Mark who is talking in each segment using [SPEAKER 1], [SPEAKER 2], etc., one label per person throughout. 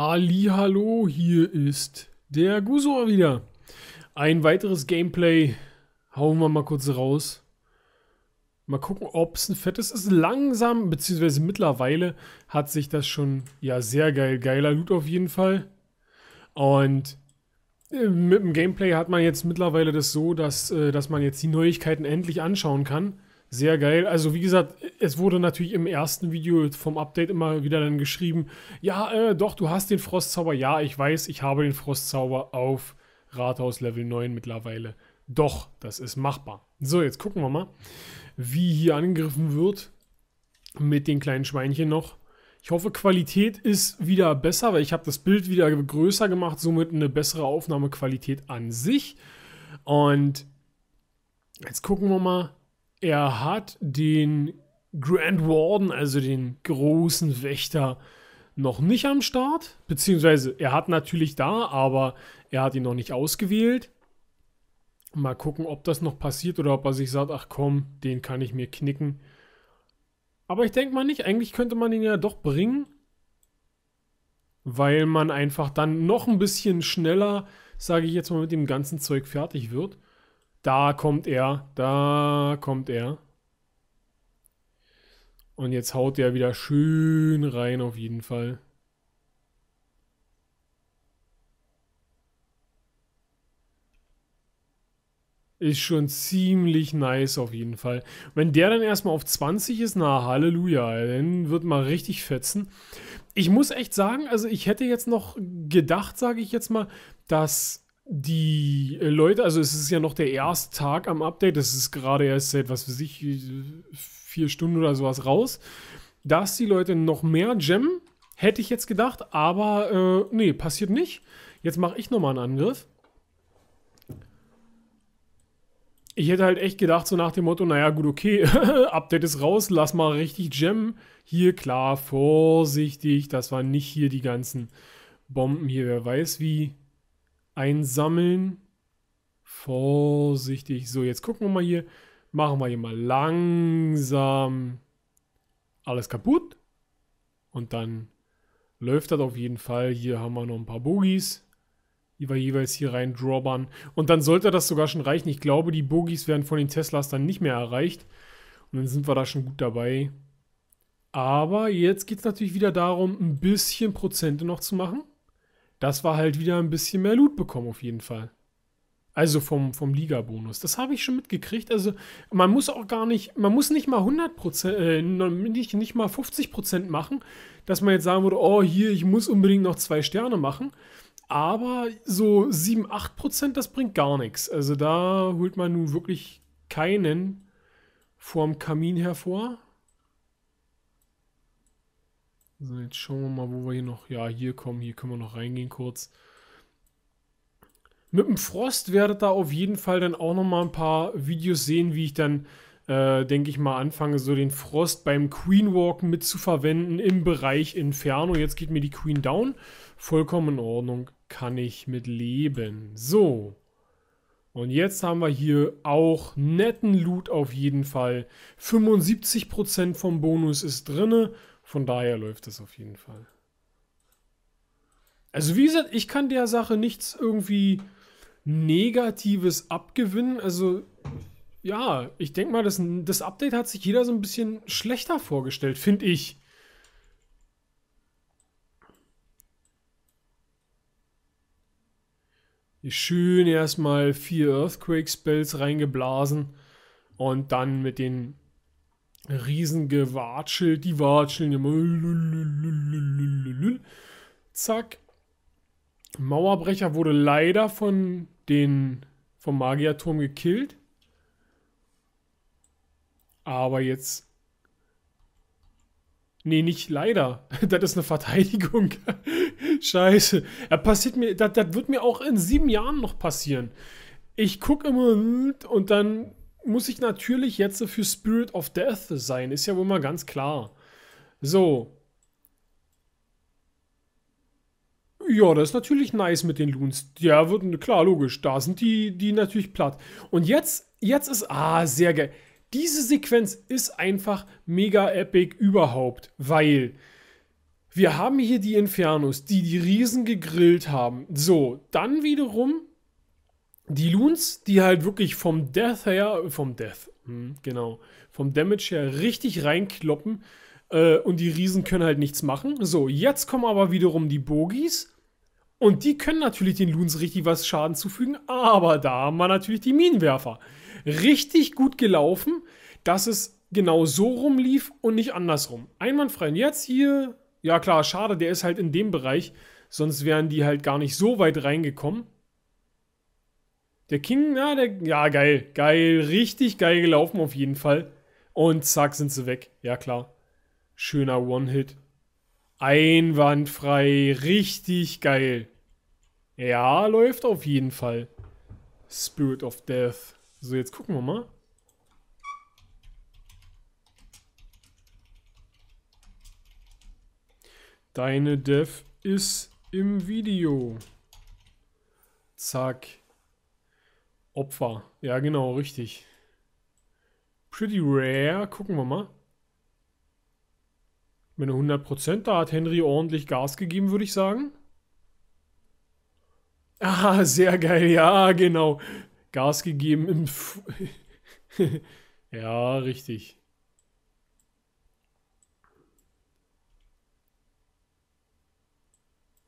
[SPEAKER 1] Hallo, hier ist der Gusor wieder. Ein weiteres Gameplay hauen wir mal kurz raus. Mal gucken, ob es ein fettes ist. Langsam, beziehungsweise mittlerweile hat sich das schon, ja, sehr geil. Geiler Loot auf jeden Fall. Und äh, mit dem Gameplay hat man jetzt mittlerweile das so, dass, äh, dass man jetzt die Neuigkeiten endlich anschauen kann. Sehr geil. Also wie gesagt, es wurde natürlich im ersten Video vom Update immer wieder dann geschrieben, ja, äh, doch, du hast den Frostzauber. Ja, ich weiß, ich habe den Frostzauber auf Rathaus Level 9 mittlerweile. Doch, das ist machbar. So, jetzt gucken wir mal, wie hier angegriffen wird mit den kleinen Schweinchen noch. Ich hoffe, Qualität ist wieder besser, weil ich habe das Bild wieder größer gemacht, somit eine bessere Aufnahmequalität an sich. Und jetzt gucken wir mal, er hat den Grand Warden, also den großen Wächter, noch nicht am Start. Beziehungsweise er hat natürlich da, aber er hat ihn noch nicht ausgewählt. Mal gucken, ob das noch passiert oder ob er sich sagt, ach komm, den kann ich mir knicken. Aber ich denke mal nicht. Eigentlich könnte man ihn ja doch bringen. Weil man einfach dann noch ein bisschen schneller, sage ich jetzt mal, mit dem ganzen Zeug fertig wird. Da kommt er. Da kommt er. Und jetzt haut der wieder schön rein auf jeden Fall. Ist schon ziemlich nice auf jeden Fall. Wenn der dann erstmal auf 20 ist, na Halleluja, dann wird mal richtig fetzen. Ich muss echt sagen, also ich hätte jetzt noch gedacht, sage ich jetzt mal, dass die äh, Leute, also es ist ja noch der erste Tag am Update, das ist gerade erst seit, was für sich vier Stunden oder sowas raus, dass die Leute noch mehr jammen, hätte ich jetzt gedacht, aber äh, nee, passiert nicht. Jetzt mache ich nochmal einen Angriff. Ich hätte halt echt gedacht, so nach dem Motto, naja, gut, okay, Update ist raus, lass mal richtig jammen. Hier, klar, vorsichtig, das waren nicht hier die ganzen Bomben hier, wer weiß wie einsammeln. Vorsichtig. So, jetzt gucken wir mal hier. Machen wir hier mal langsam alles kaputt. Und dann läuft das auf jeden Fall. Hier haben wir noch ein paar Bogies, die wir jeweils hier rein droppern. Und dann sollte das sogar schon reichen. Ich glaube, die Bogies werden von den Teslas dann nicht mehr erreicht. Und dann sind wir da schon gut dabei. Aber jetzt geht es natürlich wieder darum, ein bisschen Prozente noch zu machen dass wir halt wieder ein bisschen mehr Loot bekommen auf jeden Fall. Also vom, vom Liga-Bonus. Das habe ich schon mitgekriegt. Also man muss auch gar nicht, man muss nicht mal 100%, äh, nicht, nicht mal 50% machen, dass man jetzt sagen würde, oh hier, ich muss unbedingt noch zwei Sterne machen. Aber so 7, 8%, das bringt gar nichts. Also da holt man nun wirklich keinen vorm Kamin hervor. So, also jetzt schauen wir mal, wo wir hier noch. Ja, hier kommen, hier können wir noch reingehen kurz. Mit dem Frost werdet ihr auf jeden Fall dann auch nochmal ein paar Videos sehen, wie ich dann, äh, denke ich mal, anfange, so den Frost beim Queen Walk mit zu verwenden im Bereich Inferno. Jetzt geht mir die Queen down. Vollkommen in Ordnung. Kann ich mit leben. So. Und jetzt haben wir hier auch netten Loot auf jeden Fall. 75% vom Bonus ist drinne von daher läuft es auf jeden Fall. Also wie gesagt, ich kann der Sache nichts irgendwie Negatives abgewinnen. Also ja, ich denke mal, das, das Update hat sich jeder so ein bisschen schlechter vorgestellt, finde ich. Schön erstmal vier Earthquake-Spells reingeblasen und dann mit den riesengewatschelt, die watscheln immer. Zack. Mauerbrecher wurde leider von den, vom Magierturm gekillt. Aber jetzt. Nee, nicht leider. das ist eine Verteidigung. Scheiße. Das passiert mir, das, das wird mir auch in sieben Jahren noch passieren. Ich gucke immer und dann muss ich natürlich jetzt für Spirit of Death sein. Ist ja wohl mal ganz klar. So. Ja, das ist natürlich nice mit den Loons. Ja, wird, klar, logisch. Da sind die, die natürlich platt. Und jetzt, jetzt ist, ah, sehr geil. Diese Sequenz ist einfach mega epic überhaupt, weil wir haben hier die Infernos, die die Riesen gegrillt haben. So, dann wiederum die Loons, die halt wirklich vom Death her, vom Death, mh, hm, genau, vom Damage her richtig reinkloppen äh, und die Riesen können halt nichts machen. So, jetzt kommen aber wiederum die Bogies und die können natürlich den Loons richtig was Schaden zufügen, aber da haben wir natürlich die Minenwerfer. Richtig gut gelaufen, dass es genau so rumlief und nicht andersrum. Einwandfrei. Und jetzt hier, ja klar, schade, der ist halt in dem Bereich, sonst wären die halt gar nicht so weit reingekommen. Der King, na, der, ja, geil, geil, richtig geil gelaufen auf jeden Fall. Und zack, sind sie weg. Ja, klar. Schöner One-Hit. Einwandfrei, richtig geil. Ja, läuft auf jeden Fall. Spirit of Death. So, jetzt gucken wir mal. Deine Death ist im Video. Zack. Opfer. Ja, genau, richtig. Pretty rare. Gucken wir mal. Wenn einer 100%, da hat Henry ordentlich Gas gegeben, würde ich sagen. Ah, sehr geil. Ja, genau. Gas gegeben im... F ja, richtig.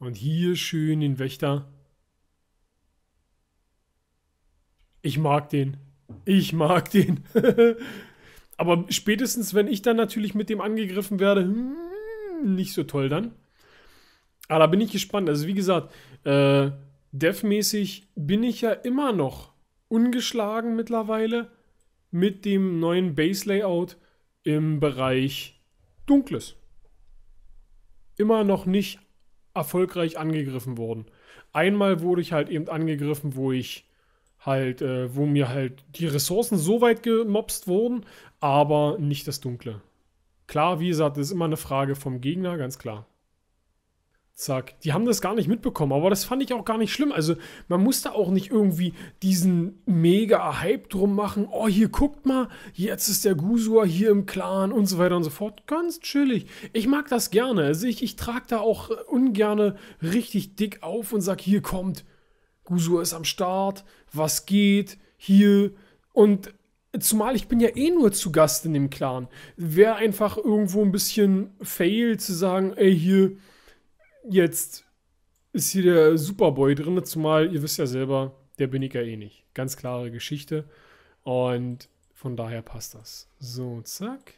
[SPEAKER 1] Und hier schön den Wächter ich mag den. Ich mag den. Aber spätestens, wenn ich dann natürlich mit dem angegriffen werde, hm, nicht so toll dann. Aber ah, da bin ich gespannt. Also wie gesagt, äh, Dev-mäßig bin ich ja immer noch ungeschlagen mittlerweile mit dem neuen Base-Layout im Bereich Dunkles. Immer noch nicht erfolgreich angegriffen worden. Einmal wurde ich halt eben angegriffen, wo ich halt, äh, wo mir halt die Ressourcen so weit gemobst wurden, aber nicht das Dunkle. Klar, wie gesagt, das ist immer eine Frage vom Gegner, ganz klar. Zack. Die haben das gar nicht mitbekommen, aber das fand ich auch gar nicht schlimm. Also, man muss da auch nicht irgendwie diesen mega Hype drum machen. Oh, hier guckt mal, jetzt ist der Gusua hier im Clan und so weiter und so fort. Ganz chillig. Ich mag das gerne. Also, ich, ich trage da auch äh, ungerne richtig dick auf und sag, hier kommt, Gusur ist am Start, was geht, hier. Und zumal ich bin ja eh nur zu Gast in dem Clan. Wäre einfach irgendwo ein bisschen fail zu sagen, ey, hier, jetzt ist hier der Superboy drin, zumal ihr wisst ja selber, der bin ich ja eh nicht. Ganz klare Geschichte. Und von daher passt das. So, zack.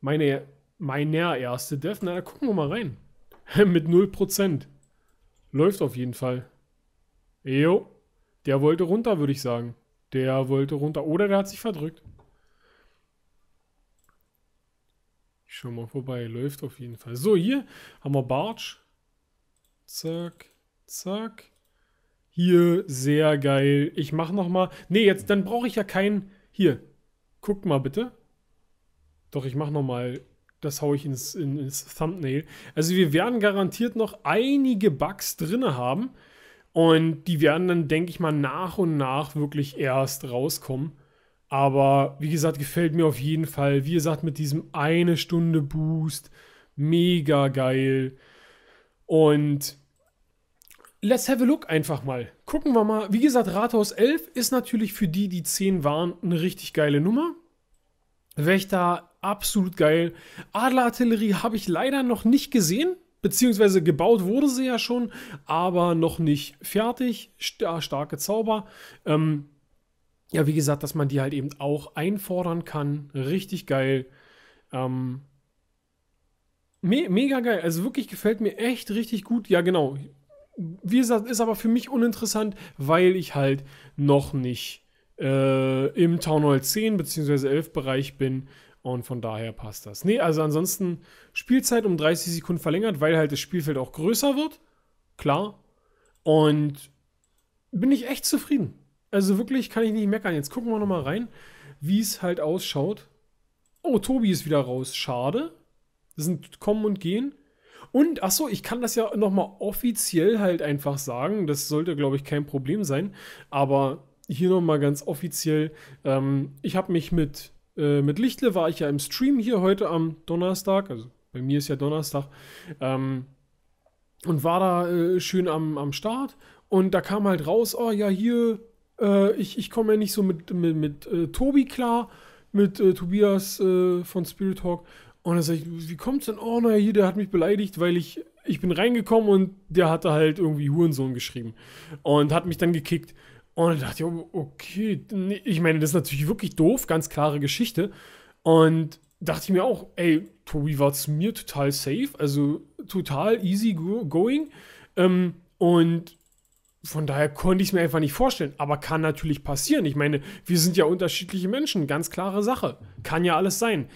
[SPEAKER 1] Meine, meine erste Death. Na, da gucken wir mal rein. Mit 0%. Läuft auf jeden Fall. Jo, der wollte runter, würde ich sagen. Der wollte runter. Oder der hat sich verdrückt. Ich schau mal vorbei. Läuft auf jeden Fall. So, hier haben wir Bartsch. Zack, zack. Hier, sehr geil. Ich mach nochmal... Ne, jetzt, dann brauche ich ja keinen... Hier, guckt mal bitte. Doch, ich mach nochmal das haue ich ins, ins Thumbnail. Also wir werden garantiert noch einige Bugs drin haben. Und die werden dann, denke ich mal, nach und nach wirklich erst rauskommen. Aber wie gesagt, gefällt mir auf jeden Fall. Wie gesagt, mit diesem eine Stunde Boost. Mega geil. Und let's have a look einfach mal. Gucken wir mal. Wie gesagt, Rathaus 11 ist natürlich für die, die 10 waren, eine richtig geile Nummer. Wäre absolut geil. Adlerartillerie habe ich leider noch nicht gesehen. Beziehungsweise gebaut wurde sie ja schon, aber noch nicht fertig. Starke Zauber. Ähm, ja, wie gesagt, dass man die halt eben auch einfordern kann. Richtig geil. Ähm, me mega geil. Also wirklich gefällt mir echt richtig gut. Ja, genau. Wie gesagt, ist aber für mich uninteressant, weil ich halt noch nicht äh, im Town Hall 10 bzw. 11 Bereich bin. Und von daher passt das. Nee, also ansonsten Spielzeit um 30 Sekunden verlängert, weil halt das Spielfeld auch größer wird. Klar. Und bin ich echt zufrieden. Also wirklich kann ich nicht meckern. Jetzt gucken wir nochmal rein, wie es halt ausschaut. Oh, Tobi ist wieder raus. Schade. Das sind Kommen und Gehen. Und, achso, ich kann das ja nochmal offiziell halt einfach sagen. Das sollte, glaube ich, kein Problem sein. Aber hier nochmal ganz offiziell. Ähm, ich habe mich mit äh, mit Lichtle war ich ja im Stream hier heute am Donnerstag, also bei mir ist ja Donnerstag, ähm, und war da äh, schön am, am Start. Und da kam halt raus, oh ja, hier, äh, ich, ich komme ja nicht so mit, mit, mit äh, Tobi klar, mit äh, Tobias von Spirit Talk. Und dann sag ich, wie kommt's denn? Oh, naja, hier, der hat mich beleidigt, weil ich, ich bin reingekommen und der hatte halt irgendwie Hurensohn geschrieben. Und hat mich dann gekickt. Und da dachte ich, oh, okay, ich meine, das ist natürlich wirklich doof, ganz klare Geschichte. Und dachte ich mir auch, ey, Tobi war zu mir total safe, also total easy going. Ähm, und von daher konnte ich es mir einfach nicht vorstellen. Aber kann natürlich passieren. Ich meine, wir sind ja unterschiedliche Menschen, ganz klare Sache. Kann ja alles sein.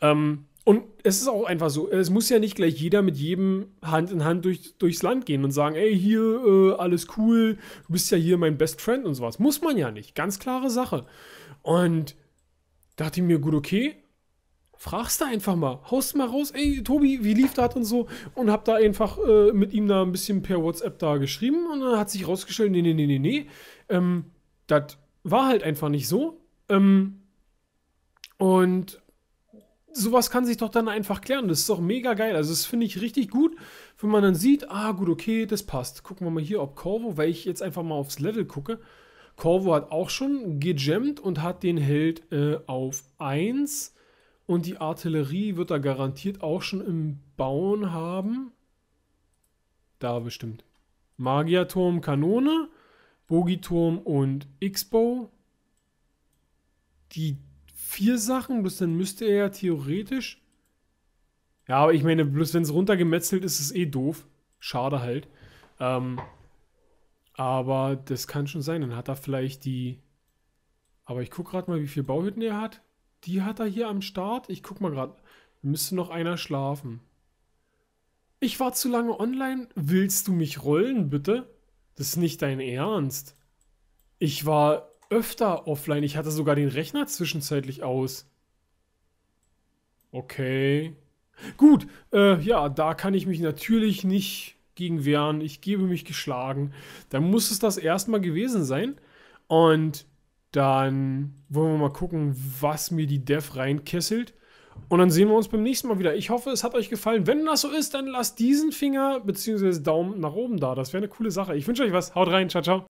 [SPEAKER 1] Ähm, und es ist auch einfach so, es muss ja nicht gleich jeder mit jedem Hand in Hand durch, durchs Land gehen und sagen, ey, hier, äh, alles cool, du bist ja hier mein Best Friend und sowas. Muss man ja nicht, ganz klare Sache. Und dachte ich mir, gut, okay, fragst du einfach mal, haust mal raus, ey, Tobi, wie lief das und so? Und hab da einfach äh, mit ihm da ein bisschen per WhatsApp da geschrieben und dann hat sich rausgestellt, nee, nee, nee, nee, nee, ähm, das war halt einfach nicht so. Ähm, und sowas kann sich doch dann einfach klären. Das ist doch mega geil. Also, das finde ich richtig gut, wenn man dann sieht, ah, gut, okay, das passt. Gucken wir mal hier, ob Corvo, weil ich jetzt einfach mal aufs Level gucke. Corvo hat auch schon gejammt und hat den Held äh, auf 1. Und die Artillerie wird er garantiert auch schon im Bauen haben. Da bestimmt. Magierturm, Kanone, Bogiturm und X-Bow. Die vier Sachen, bloß dann müsste er ja theoretisch. Ja, aber ich meine, bloß wenn es runtergemetzelt ist, ist es eh doof. Schade halt. Ähm, aber das kann schon sein. Dann hat er vielleicht die. Aber ich gucke gerade mal, wie viele Bauhütten er hat. Die hat er hier am Start. Ich guck mal gerade. Müsste noch einer schlafen. Ich war zu lange online. Willst du mich rollen, bitte? Das ist nicht dein Ernst. Ich war öfter offline. Ich hatte sogar den Rechner zwischenzeitlich aus. Okay. Gut, äh, ja, da kann ich mich natürlich nicht gegen wehren. Ich gebe mich geschlagen. Dann muss es das erstmal gewesen sein. Und dann wollen wir mal gucken, was mir die Dev reinkesselt. Und dann sehen wir uns beim nächsten Mal wieder. Ich hoffe, es hat euch gefallen. Wenn das so ist, dann lasst diesen Finger bzw. Daumen nach oben da. Das wäre eine coole Sache. Ich wünsche euch was. Haut rein. Ciao, ciao.